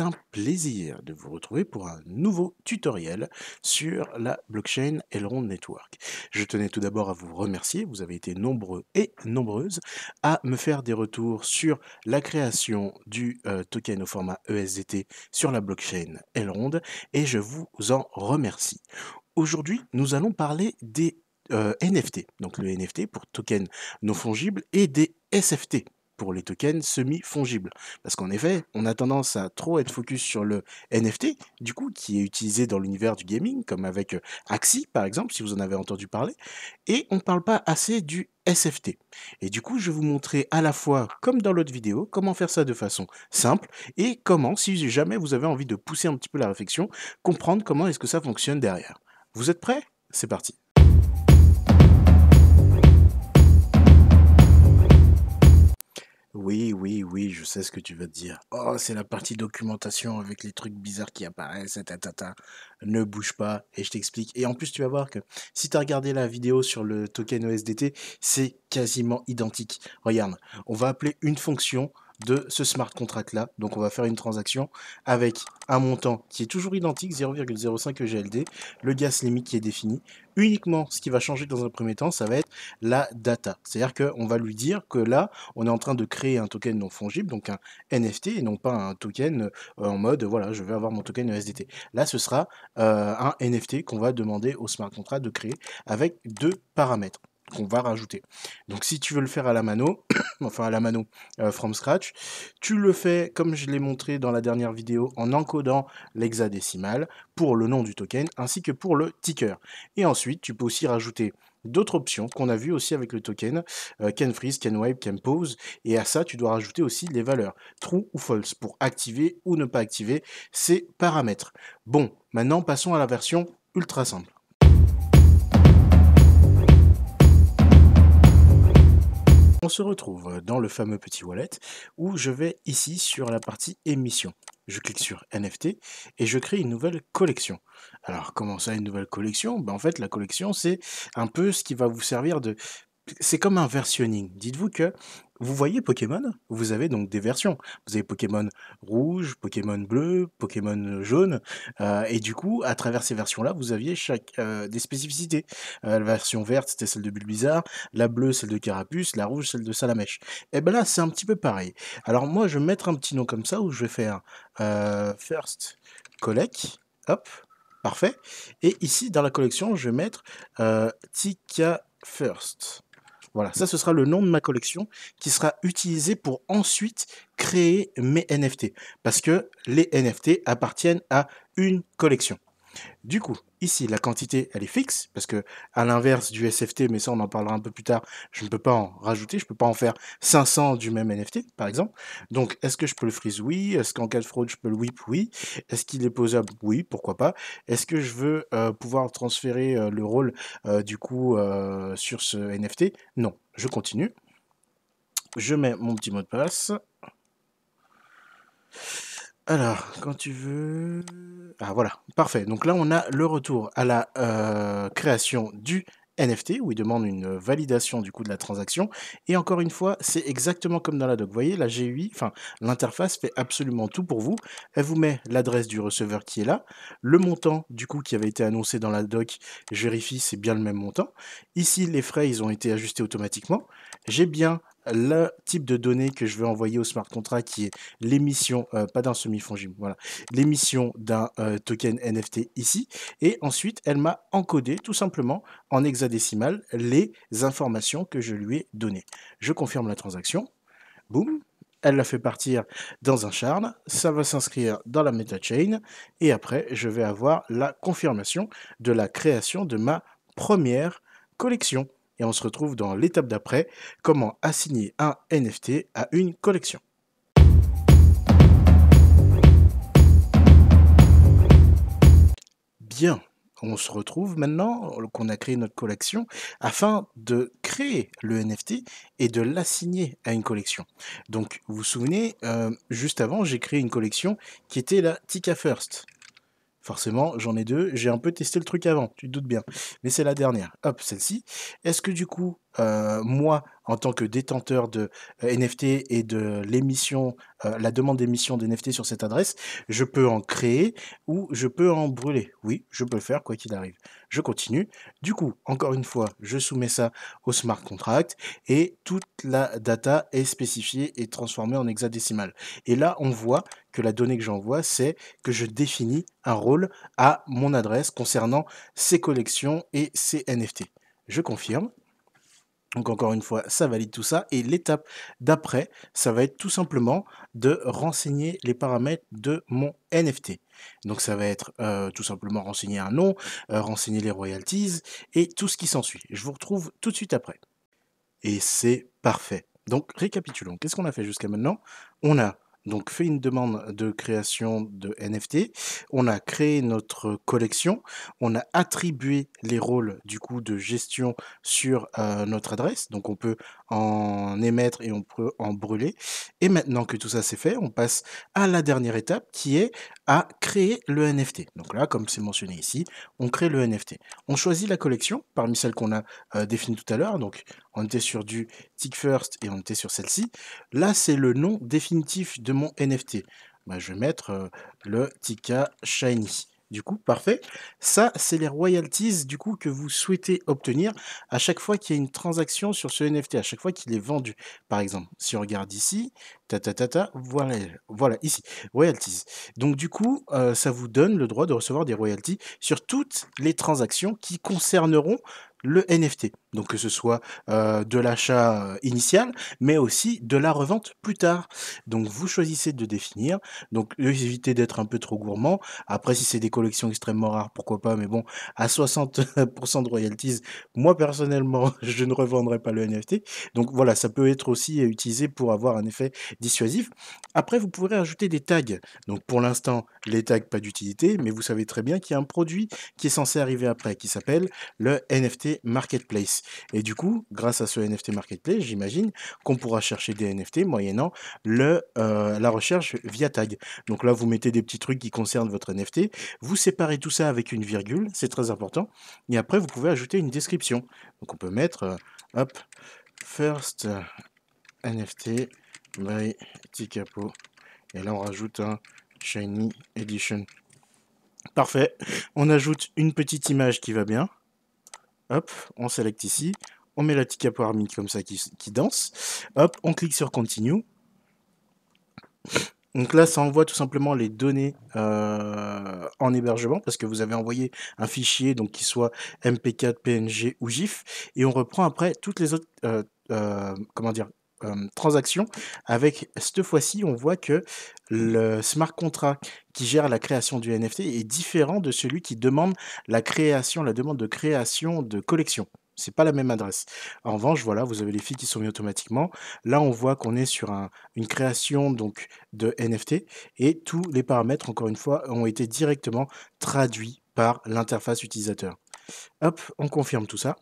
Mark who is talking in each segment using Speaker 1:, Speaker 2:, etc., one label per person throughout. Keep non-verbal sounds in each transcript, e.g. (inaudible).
Speaker 1: un plaisir de vous retrouver pour un nouveau tutoriel sur la blockchain Elrond Network. Je tenais tout d'abord à vous remercier, vous avez été nombreux et nombreuses à me faire des retours sur la création du euh, token au format ESZT sur la blockchain Elrond et je vous en remercie. Aujourd'hui, nous allons parler des euh, NFT, donc le NFT pour token non fongible, et des SFT pour les tokens semi-fongibles. Parce qu'en effet, on a tendance à trop être focus sur le NFT, du coup, qui est utilisé dans l'univers du gaming, comme avec euh, Axie, par exemple, si vous en avez entendu parler, et on ne parle pas assez du SFT. Et du coup, je vais vous montrer à la fois, comme dans l'autre vidéo, comment faire ça de façon simple et comment, si jamais vous avez envie de pousser un petit peu la réflexion, comprendre comment est-ce que ça fonctionne derrière. Vous êtes prêts C'est parti Oui, oui, oui, je sais ce que tu veux dire. Oh, c'est la partie documentation avec les trucs bizarres qui apparaissent, tatata. Ne bouge pas et je t'explique. Et en plus, tu vas voir que si tu as regardé la vidéo sur le token OSDT, e c'est quasiment identique. Regarde, on va appeler une fonction de ce smart contract-là. Donc on va faire une transaction avec un montant qui est toujours identique, 0,05 EGLD, le gas limit qui est défini. Uniquement, ce qui va changer dans un premier temps, ça va être la data. C'est-à-dire qu'on va lui dire que là, on est en train de créer un token non fongible, donc un NFT, et non pas un token euh, en mode, voilà, je vais avoir mon token e SDT. Là, ce sera euh, un NFT qu'on va demander au smart contract de créer avec deux paramètres qu'on va rajouter. Donc si tu veux le faire à la mano, (coughs) enfin à la mano euh, from scratch, tu le fais comme je l'ai montré dans la dernière vidéo en encodant l'hexadécimal pour le nom du token ainsi que pour le ticker. Et ensuite, tu peux aussi rajouter d'autres options qu'on a vu aussi avec le token can euh, freeze, can wipe, can pause et à ça tu dois rajouter aussi les valeurs true ou false pour activer ou ne pas activer ces paramètres. Bon, maintenant passons à la version ultra simple. on se retrouve euh, dans le fameux petit wallet où je vais ici sur la partie émission. Je clique sur NFT et je crée une nouvelle collection. Alors comment ça une nouvelle collection ben, En fait la collection c'est un peu ce qui va vous servir de c'est comme un versionning. Dites-vous que vous voyez Pokémon, vous avez donc des versions. Vous avez Pokémon rouge, Pokémon bleu, Pokémon jaune, euh, et du coup, à travers ces versions-là, vous aviez chaque euh, des spécificités. Euh, la version verte, c'était celle de Bulbizarre, la bleue, celle de Carapuce, la rouge, celle de Salamèche. Et eh ben là, c'est un petit peu pareil. Alors moi, je vais mettre un petit nom comme ça où je vais faire first collect, hop, parfait. Et ici, dans la collection, je vais mettre Tika first. Voilà, ça ce sera le nom de ma collection qui sera utilisé pour ensuite créer mes NFT. Parce que les NFT appartiennent à une collection. Du coup, ici, la quantité, elle est fixe, parce que à l'inverse du SFT, mais ça, on en parlera un peu plus tard, je ne peux pas en rajouter, je ne peux pas en faire 500 du même NFT, par exemple. Donc, est-ce que je peux le freeze Oui. Est-ce qu'en cas de fraude, je peux le whip Oui. Est-ce qu'il est posable Oui, pourquoi pas. Est-ce que je veux euh, pouvoir transférer euh, le rôle, euh, du coup, sur ce NFT Non, je continue. Je mets mon petit mot de passe. Alors, quand tu veux... Ah voilà, parfait. Donc là, on a le retour à la euh, création du NFT où il demande une validation du coût de la transaction. Et encore une fois, c'est exactement comme dans la doc. Vous voyez, la GUI, enfin l'interface fait absolument tout pour vous. Elle vous met l'adresse du receveur qui est là, le montant du coup, qui avait été annoncé dans la doc. Je vérifie, c'est bien le même montant. Ici, les frais, ils ont été ajustés automatiquement. J'ai bien le type de données que je veux envoyer au smart contract qui est l'émission, euh, pas d'un semi-fongible, voilà, l'émission d'un euh, token NFT ici. Et ensuite, elle m'a encodé tout simplement en hexadécimal les informations que je lui ai données. Je confirme la transaction. Boum, elle la fait partir dans un charn. ça va s'inscrire dans la meta-chain, et après, je vais avoir la confirmation de la création de ma première collection. Et on se retrouve dans l'étape d'après, comment assigner un NFT à une collection. Bien, on se retrouve maintenant euh, qu'on a créé notre collection afin de créer le NFT et de l'assigner à une collection. Donc vous vous souvenez, euh, juste avant j'ai créé une collection qui était la Tika First. Forcément, j'en ai deux, j'ai un peu testé le truc avant, tu te doutes bien. Mais c'est la dernière. Hop, celle-ci. Est-ce que du coup, euh, moi, en tant que détenteur de euh, NFT et de l'émission, euh, la demande d'émission de sur cette adresse, je peux en créer ou je peux en brûler. Oui, je peux le faire quoi qu'il arrive. Je continue. Du coup, encore une fois, je soumets ça au smart contract et toute la data est spécifiée et transformée en hexadécimal. Et là, on voit la donnée que j'envoie, c'est que je définis un rôle à mon adresse concernant ces collections et ces NFT. Je confirme. Donc encore une fois, ça valide tout ça. Et l'étape d'après, ça va être tout simplement de renseigner les paramètres de mon NFT. Donc ça va être euh, tout simplement renseigner un nom, euh, renseigner les royalties et tout ce qui s'ensuit. Je vous retrouve tout de suite après. Et c'est parfait. Donc récapitulons, qu'est-ce qu'on a fait jusqu'à maintenant On a donc fait une demande de création de NFT. On a créé notre collection. On a attribué les rôles du coup de gestion sur euh, notre adresse. Donc on peut en émettre et on peut en brûler. Et maintenant que tout ça c'est fait, on passe à la dernière étape qui est à créer le NFT. Donc là, comme c'est mentionné ici, on crée le NFT. On choisit la collection parmi celles qu'on a euh, définies tout à l'heure. Donc on était sur du Tick First et on était sur celle-ci. Là, c'est le nom définitif de mon NFT. Bah, je vais mettre euh, le Tika Shiny. Du coup, parfait. Ça, c'est les royalties du coup que vous souhaitez obtenir à chaque fois qu'il y a une transaction sur ce NFT, à chaque fois qu'il est vendu. Par exemple, si on regarde ici, ta, ta, Voilà, voilà, ici, royalties. Donc du coup, euh, ça vous donne le droit de recevoir des royalties sur toutes les transactions qui concerneront le NFT. Donc que ce soit euh, de l'achat euh, initial, mais aussi de la revente plus tard. Donc vous choisissez de définir. Donc évitez d'être un peu trop gourmand. Après, si c'est des collections extrêmement rares, pourquoi pas. Mais bon, à 60% de royalties, moi personnellement, (laughs) je ne revendrai pas le NFT. Donc voilà, ça peut être aussi utilisé pour avoir un effet dissuasif. Après, vous pourrez ajouter des tags. Donc pour l'instant, les tags pas d'utilité, mais vous savez très bien qu'il y a un produit qui est censé arriver après, qui s'appelle le NFT Marketplace. Et du coup, grâce à ce NFT Marketplace, j'imagine qu'on pourra chercher des NFT moyennant le, euh, la recherche via tag. Donc là, vous mettez des petits trucs qui concernent votre NFT, vous séparez tout ça avec une virgule, c'est très important, et après, vous pouvez ajouter une description. Donc on peut mettre, euh, hop, first NFT My petit Et là, on rajoute un Shiny Edition. Parfait. On ajoute une petite image qui va bien. Hop, on sélecte ici. On met la petite capot comme ça qui, danse. Hop, on clique sur Continue. Donc là, ça envoie tout simplement les données euh, en hébergement parce que vous avez envoyé un fichier donc qui soit MP4, PNG ou GIF et on reprend après toutes les autres euh, euh, comment dire transaction avec cette fois-ci on voit que le smart contract qui gère la création du NFT est différent de celui qui demande la création, la demande de création de collection. C'est pas la même adresse. En revanche, voilà, vous avez les filles qui sont mis automatiquement. Là, on voit qu'on est sur un, une création donc de NFT et tous les paramètres, encore une fois, ont été directement traduits par l'interface utilisateur. Hop, on confirme tout ça.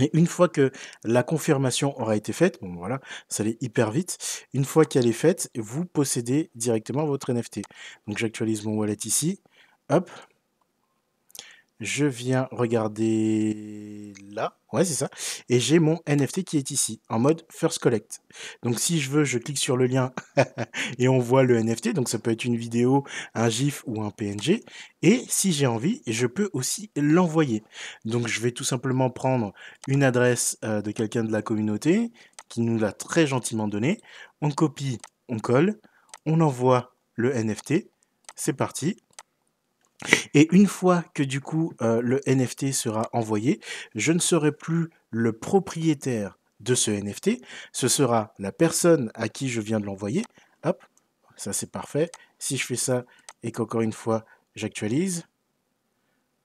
Speaker 1: Et une fois que la confirmation aura été faite, bon voilà, ça allait hyper vite, une fois qu'elle est faite, vous possédez directement votre NFT. Donc j'actualise mon wallet ici, hop, je viens regarder là, ouais c'est ça, et j'ai mon NFT qui est ici, en mode First Collect. Donc si je veux, je clique sur le lien (laughs) et on voit le NFT, donc ça peut être une vidéo, un GIF ou un PNG, et si j'ai envie, je peux aussi l'envoyer. Donc je vais tout simplement prendre une adresse euh, de quelqu'un de la communauté qui nous l'a très gentiment donné. on copie, on colle, on envoie le NFT, c'est parti, et une fois que du coup euh, le NFT sera envoyé, je ne serai plus le propriétaire de ce NFT, ce sera la personne à qui je viens de l'envoyer. Hop, ça c'est parfait. Si je fais ça et qu'encore une fois j'actualise,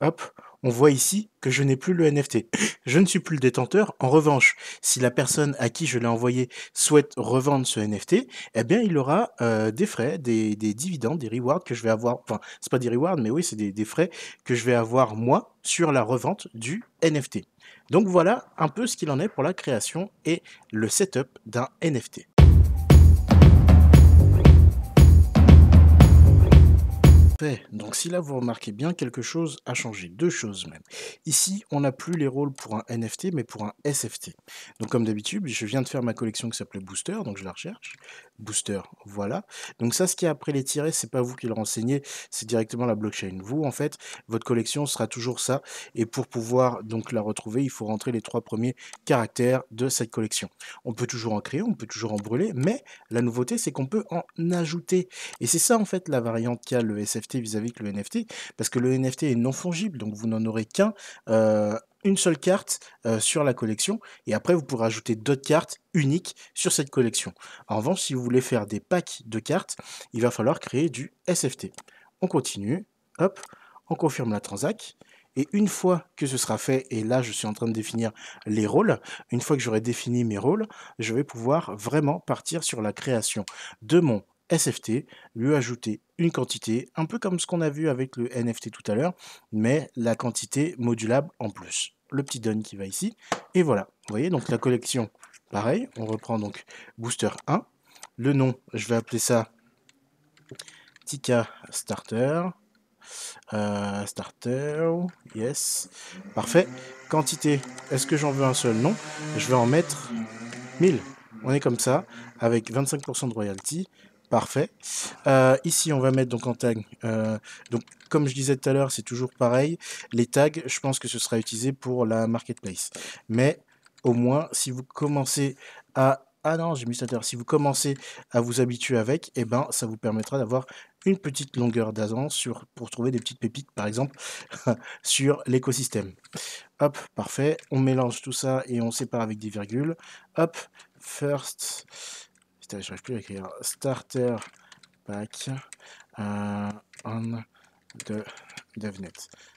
Speaker 1: Hop, on voit ici que je n'ai plus le NFT. (gasps) Je ne suis plus le détenteur. En revanche, si la personne à qui je l'ai envoyé souhaite revendre ce NFT, eh bien, il aura euh, des frais, des, dividendes, des rewards que je vais avoir. Enfin, c'est pas des rewards, mais oui, c'est des, des, frais que je vais avoir moi sur la revente du NFT. Donc voilà un peu ce qu'il en est pour la création et le setup d'un NFT. Donc si là vous remarquez bien, quelque chose a changé, deux choses même. Ici, on n'a plus les rôles pour un NFT, mais pour un SFT. Donc comme d'habitude, je viens de faire ma collection qui s'appelait Booster, donc je la recherche booster. Voilà. Donc ça, ce qui est après les tirés, c'est pas vous qui le renseignez, c'est directement la blockchain. Vous, en fait, votre collection sera toujours ça. Et pour pouvoir donc la retrouver, il faut rentrer les trois premiers caractères de cette collection. On peut toujours en créer, on peut toujours en brûler, mais la nouveauté, c'est qu'on peut en ajouter. Et c'est ça, en fait, la variante qu'a le SFT vis-à-vis que le NFT, parce que le NFT est non fongible, donc vous n'en aurez qu'un. Euh, une seule carte euh, sur la collection et après vous pourrez ajouter d'autres cartes uniques sur cette collection. En revanche, si vous voulez faire des packs de cartes, il va falloir créer du SFT. On continue, hop, on confirme la transac. Et une fois que ce sera fait, et là je suis en train de définir les rôles, une fois que j'aurai défini mes rôles, je vais pouvoir vraiment partir sur la création de mon SFT, lui ajouter une quantité, un peu comme ce qu'on a vu avec le NFT tout à l'heure, mais la quantité modulable en plus le petit don qui va ici. Et voilà, vous voyez, donc la collection, pareil, on reprend donc booster 1. Le nom, je vais appeler ça Tika Starter. Euh, starter, yes, parfait. Quantité, est-ce que j'en veux un seul Non, je vais en mettre 1000. On est comme ça, avec 25% de royalty. Parfait. Euh, ici, on va mettre donc en tag. Euh, donc, comme je disais tout à l'heure, c'est toujours pareil. Les tags, je pense que ce sera utilisé pour la marketplace. Mais au moins, si vous commencez à ah non, j'ai mis ça Si vous commencez à vous habituer avec, eh ben, ça vous permettra d'avoir une petite longueur d'avance pour trouver des petites pépites, par exemple, (laughs) sur l'écosystème. Hop, parfait. On mélange tout ça et on sépare avec des virgules. Hop, first je n'arrive plus à écrire. Starter pack euh, on de DevNet.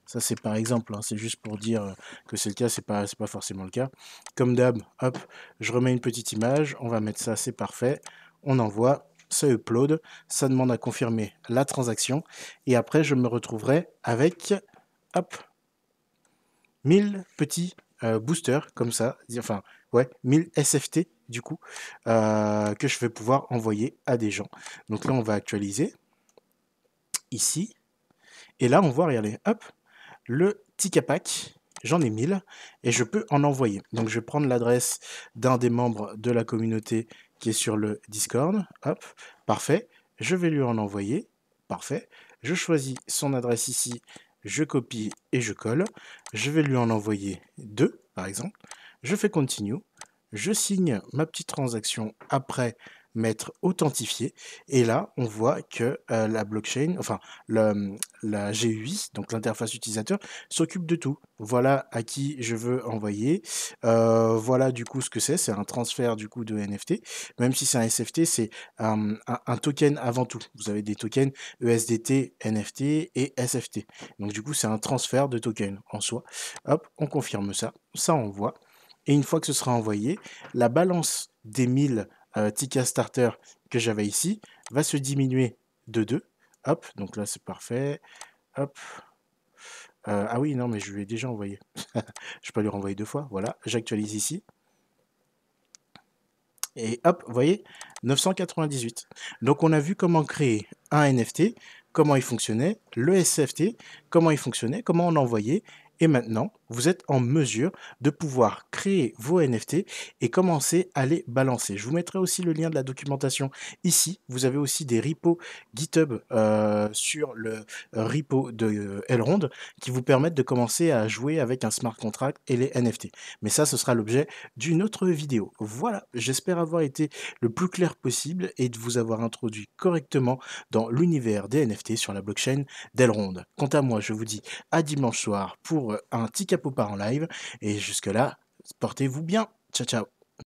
Speaker 1: Ça, c'est par exemple, hein, c'est juste pour dire euh, que c'est le cas, c'est pas, pas forcément le cas. Comme d'hab, hop, je remets une petite image, on va mettre ça, c'est parfait, on envoie, ça upload, ça demande à confirmer la transaction, et après, je me retrouverai avec, hop, 1000 petits euh, boosters, comme ça, enfin, 1000 SFT du coup, euh, que je vais pouvoir envoyer à des gens. Donc là, on va actualiser ici. Et là, on voit, regardez, hop, le ticket pack, j'en ai 1000 et je peux en envoyer. Donc je vais prendre l'adresse d'un des membres de la communauté qui est sur le Discord. Hop, parfait. Je vais lui en envoyer. Parfait. Je choisis son adresse ici, je copie et je colle. Je vais lui en envoyer deux, par exemple. Je fais continue. Je signe ma petite transaction après m'être authentifié. Et là, on voit que euh, la blockchain, enfin la GUI, donc l'interface utilisateur, s'occupe de tout. Voilà à qui je veux envoyer. Euh, voilà du coup ce que c'est. C'est un transfert du coup de NFT. Même si c'est un SFT, c'est euh, un, un, token avant tout. Vous avez des tokens ESDT, NFT et SFT. Donc du coup, c'est un transfert de token en soi. Hop, on confirme ça. Ça, on voit. Et une fois que ce sera envoyé, la balance des 1000 euh, tickets starter que j'avais ici va se diminuer de 2. Hop, donc là c'est parfait. Hop. Euh, ah oui, non, mais je lui ai déjà envoyé. (laughs) je peux lui renvoyer deux fois. Voilà, j'actualise ici. Et hop, vous voyez, 998. Donc on a vu comment créer un NFT, comment il fonctionnait, le SFT, comment il fonctionnait, comment on l'envoyait. Et maintenant, vous êtes en mesure de pouvoir créer vos NFT et commencer à les balancer. Je vous mettrai aussi le lien de la documentation ici. Vous avez aussi des repos GitHub euh, sur le euh, repo de euh, Elrond qui vous permettent de commencer à jouer avec un smart contract et les NFT. Mais ça, ce sera l'objet d'une autre vidéo. Voilà, j'espère avoir été le plus clair possible et de vous avoir introduit correctement dans l'univers des NFT sur la blockchain d'Elrond. Quant à moi, je vous dis à dimanche soir pour euh, un petit capot par en live. Et jusque-là, portez-vous bien. Ciao, ciao.